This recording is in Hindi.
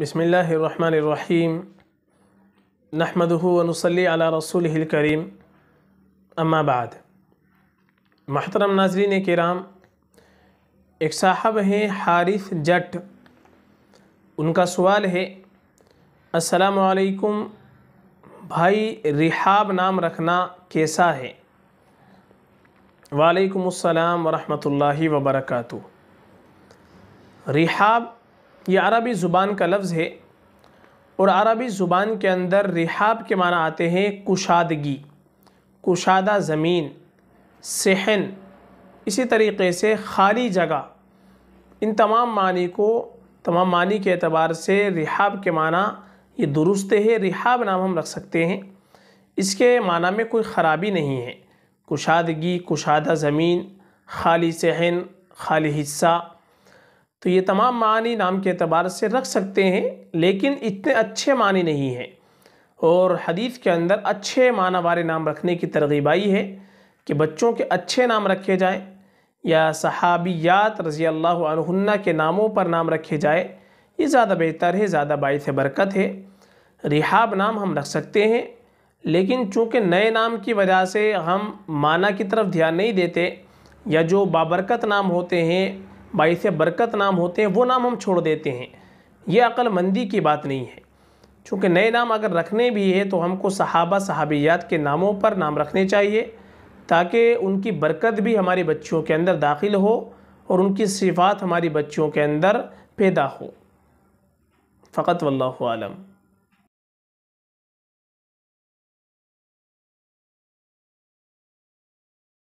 बसमीम नहमदनसली रसूल करीम अम्माबाद महतरम नाजरीन कराम एक साहब हैं हारिस जट उनका सवाल है असलकुम भाई रिहाब नाम रखना कैसा है वालेकुम अस्सलाम वरहमतुल्लाहि वबरकatuh रिहाब ये अरबी ज़ुबान का लफ्ज़ है और अरबी ज़ुबान के अंदर रिहाब के माना आते हैं कुशादगी कुशादा ज़मीन सहन इसी तरीके से खाली जगह इन तमाम मानी को तमाम मानी के अतबार से रिहाब के माना ये दुरुस्त है रिहाब नाम हम रख सकते हैं इसके माना में कोई ख़राबी नहीं है कुशादगी कुशादा ज़मीन खाली सहन खाली हिस्सा तो ये तमाम मानी नाम के अतबार से रख सकते हैं लेकिन इतने अच्छे मानी नहीं हैं और हदीस के अंदर अच्छे माना वाले नाम रखने की तरगीब आई है कि बच्चों के अच्छे नाम रखे जाएँ या सहाबियात रज़ी अल्लाह के नामों पर नाम रखे जाए ये ज़्यादा बेहतर है ज़्यादा बायस बरकत है रिहाब नाम हम रख सकते हैं लेकिन चूँकि नए नाम की वजह से हम माना की तरफ ध्यान नहीं देते या जो बाबरकत नाम होते हैं बाईस बरकत नाम होते हैं वो नाम हम छोड़ देते हैं ये अक्लमंदी की बात नहीं है चूँकि नए नाम अगर रखने भी है तो हमको सहाबा सहाबियात के नामों पर नाम रखने चाहिए ताकि उनकी बरकत भी हमारे बच्चों के अंदर दाखिल हो और उनकी सिफात हमारी बच्चों के अंदर पैदा हो फ़कत वल्लम